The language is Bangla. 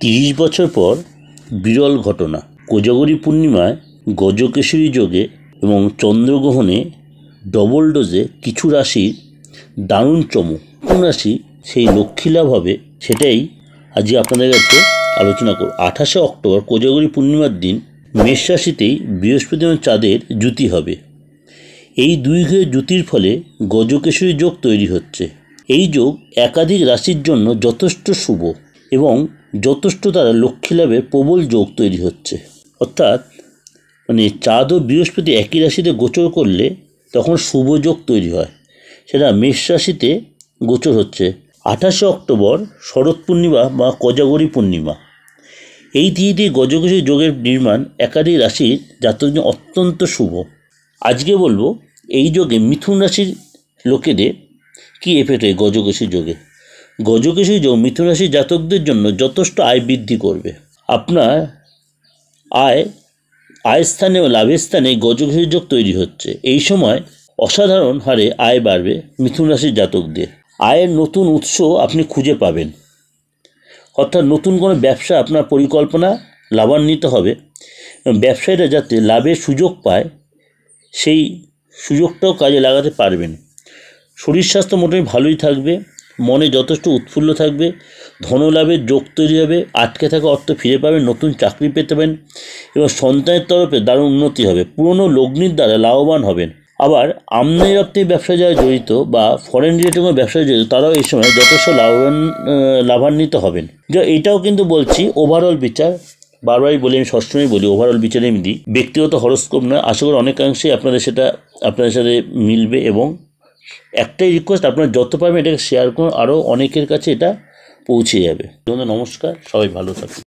তিরিশ বছর পর বিরল ঘটনা কোজাগরী পূর্ণিমায় গজকেশরী যোগে এবং চন্দ্রগ্রহণে ডবল ডোজে কিছু রাশির দারুণ চমক কোন রাশি সেই লক্ষ্মীলাভ হবে সেটাই আজকে আপনাদের কাছে আলোচনা করব আঠাশে অক্টোবর কোজাগরী পূর্ণিমার দিন মেষ রাশিতেই বৃহস্পতি এবং চাঁদের জ্যুতি হবে এই দুই গ্রহের জ্যুতির ফলে গজকেশরী যোগ তৈরি হচ্ছে এই যোগ একাধিক রাশির জন্য যথেষ্ট শুভ এবং যথেষ্ট তারা লক্ষ্মী লাভের প্রবল যোগ তৈরি হচ্ছে অর্থাৎ মানে চাঁদ ও বৃহস্পতি একই রাশিতে গোচর করলে তখন শুভ যোগ তৈরি হয় সেটা মেষ রাশিতে গোচর হচ্ছে আঠাশে অক্টোবর শরৎ পূর্ণিমা বা কজাগরি পূর্ণিমা এই তিনটি গজগজি যোগের নির্মাণ একাধিক রাশির জাতক অত্যন্ত শুভ আজকে বলবো এই যোগে মিথুন রাশির লোকেদের কী এফেক্ট হয় গজগসি যোগে গজকেশি যোগ মিথুন রাশি জাতকদের জন্য যথেষ্ট আয় বৃদ্ধি করবে আপনার আয় আয় স্থানে ও লাভের স্থানে গজকেশি যোগ তৈরি হচ্ছে এই সময় অসাধারণ হারে আয় বাড়বে মিথুন রাশির জাতকদের আয়ের নতুন উৎস আপনি খুঁজে পাবেন অর্থাৎ নতুন কোনো ব্যবসা আপনার পরিকল্পনা লাভান্বিত হবে ব্যবসায়ীরা যাতে লাভের সুযোগ পায় সেই সুযোগটাও কাজে লাগাতে পারবেন শরীর স্বাস্থ্য মোটামুটি ভালোই থাকবে মনে যথেষ্ট উৎফুল্ল থাকবে ধনলাভের যোগ তৈরি হবে আটকে থাকা অর্থ ফিরে পাবেন নতুন চাকরি পেতে পারেন এবং সন্তানের তরফে দারুণ উন্নতি হবে পুরনো লগ্নির দ্বারা লাভবান হবেন আবার আমদানি রপ্তানি ব্যবসায় যারা জড়িত বা ফরেন রিলেটেড কোনো ব্যবসায় জড়িত তারাও এই সময় যথেষ্ট লাভবান লাভান্বিত হবেন যা এটাও কিন্তু বলছি ওভারঅল বিচার বারবারই বলি আমি সবসময় বলি ওভারঅল বিচারে আমি দিই ব্যক্তিগত হরস্কোপ নয় আশা করি অনেকাংশেই আপনাদের সেটা আপনাদের সাথে মিলবে এবং একটাই রিকোয়েস্ট আপনারা যত পারবেন এটাকে শেয়ার করুন আরও অনেকের কাছে এটা পৌঁছে যাবে নমস্কার সবাই ভালো থাকুন